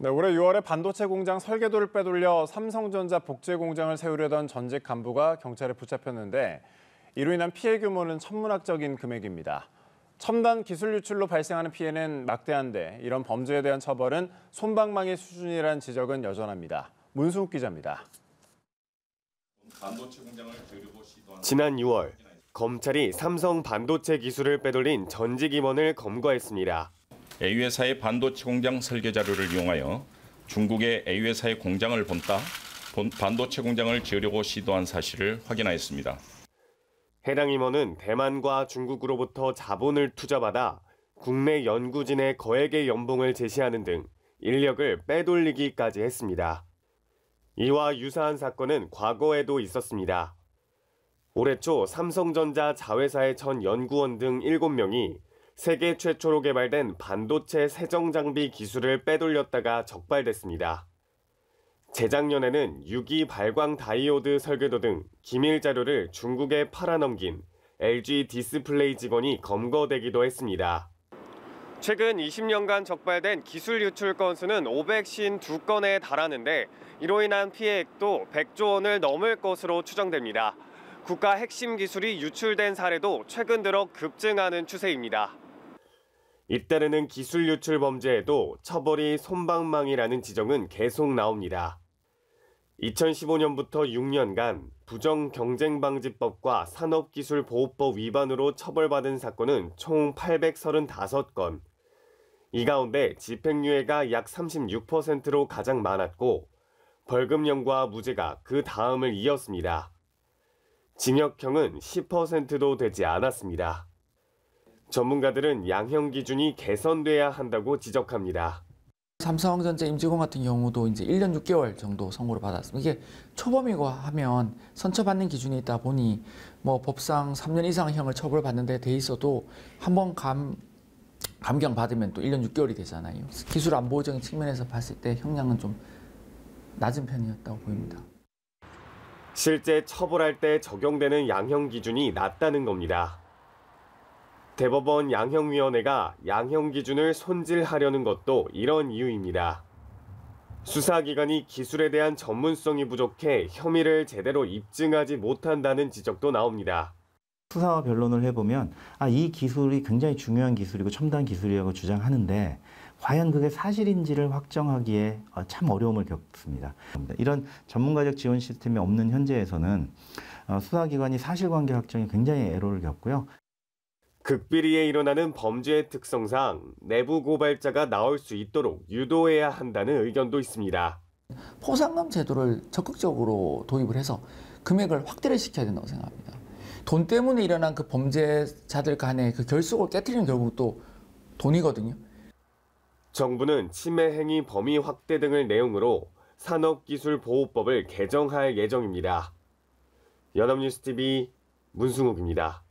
네, 올해 6월에 반도체 공장 설계도를 빼돌려 삼성전자 복제 공장을 세우려던 전직 간부가 경찰에 붙잡혔는데 이로 인한 피해 규모는 천문학적인 금액입니다. 첨단 기술 유출로 발생하는 피해는 막대한데 이런 범죄에 대한 처벌은 손방망이 수준이라는 지적은 여전합니다. 문수욱 기자입니다. 지난 6월 검찰이 삼성 반도체 기술을 빼돌린 전직 임원을 검거했습니다. A회사의 반도체 공장 설계 자료를 이용하여 중국의 A회사의 공장을 본따 반도체 공장을 지으려고 시도한 사실을 확인하였습니다. 해당 임원은 대만과 중국으로부터 자본을 투자받아 국내 연구진의 거액의 연봉을 제시하는 등 인력을 빼돌리기까지 했습니다. 이와 유사한 사건은 과거에도 있었습니다. 올해 초 삼성전자 자회사의 전 연구원 등 7명이 세계 최초로 개발된 반도체 세정 장비 기술을 빼돌렸다가 적발됐습니다. 재작년에는 유기 발광 다이오드 설계도 등 기밀 자료를 중국에 팔아넘긴 LG 디스플레이 직원이 검거되기도 했습니다. 최근 20년간 적발된 기술 유출 건수는 552건에 달하는데 이로 인한 피해액도 100조 원을 넘을 것으로 추정됩니다. 국가 핵심 기술이 유출된 사례도 최근 들어 급증하는 추세입니다. 잇따르는 기술 유출 범죄에도 처벌이 솜방망이라는 지적은 계속 나옵니다. 2015년부터 6년간 부정 경쟁 방지법과 산업기술보호법 위반으로 처벌받은 사건은 총 835건. 이 가운데 집행유예가 약 36%로 가장 많았고 벌금형과 무죄가 그 다음을 이었습니다. 징역형은 10%도 되지 않았습니다. 전문가들은 양형 기준이 개선돼야 한다고 지적합니다. 삼성전자 임직원 같은 경우도 이제 1년 6개월 정도 선고를 받았습니다. 이게 초범이고 하면 선처받는 기준이 있다 보니 뭐 법상 3년 이상 형을 처벌받는 데돼 있어도 한번 감, 감경 받으면 또 1년 6개월이 되잖아요. 기술 안보적인 측면에서 봤을 때 형량은 좀 낮은 편이었다고 보입니다. 실제 처벌할 때 적용되는 양형 기준이 낮다는 겁니다. 대법원 양형위원회가 양형 기준을 손질하려는 것도 이런 이유입니다. 수사기관이 기술에 대한 전문성이 부족해 혐의를 제대로 입증하지 못한다는 지적도 나옵니다. 수사와 변론을 해보면 아, 이 기술이 굉장히 중요한 기술이고 첨단 기술이라고 주장하는데 과연 그게 사실인지를 확정하기에 어, 참 어려움을 겪습니다. 이런 전문가적 지원 시스템이 없는 현재에서는 어, 수사기관이 사실관계 확정에 굉장히 애로를 겪고요. 극비리에 일어나는 범죄의 특성상 내부 고발자가 나올 수 있도록 유도해야 한다는 의견도 있습니다. 포상금 제도를 적극적으로 도입을 해서 금액을 확대를 시켜야 된다고 생각합니다. 돈 때문에 일어난 그 범죄자들 간의 그 결속을 깨뜨리는 결국 또 돈이거든요. 정부는 침해 행위 범위 확대 등을 내용으로 산업기술보호법을 개정할 예정입니다. 연합뉴스TV 문승욱입니다.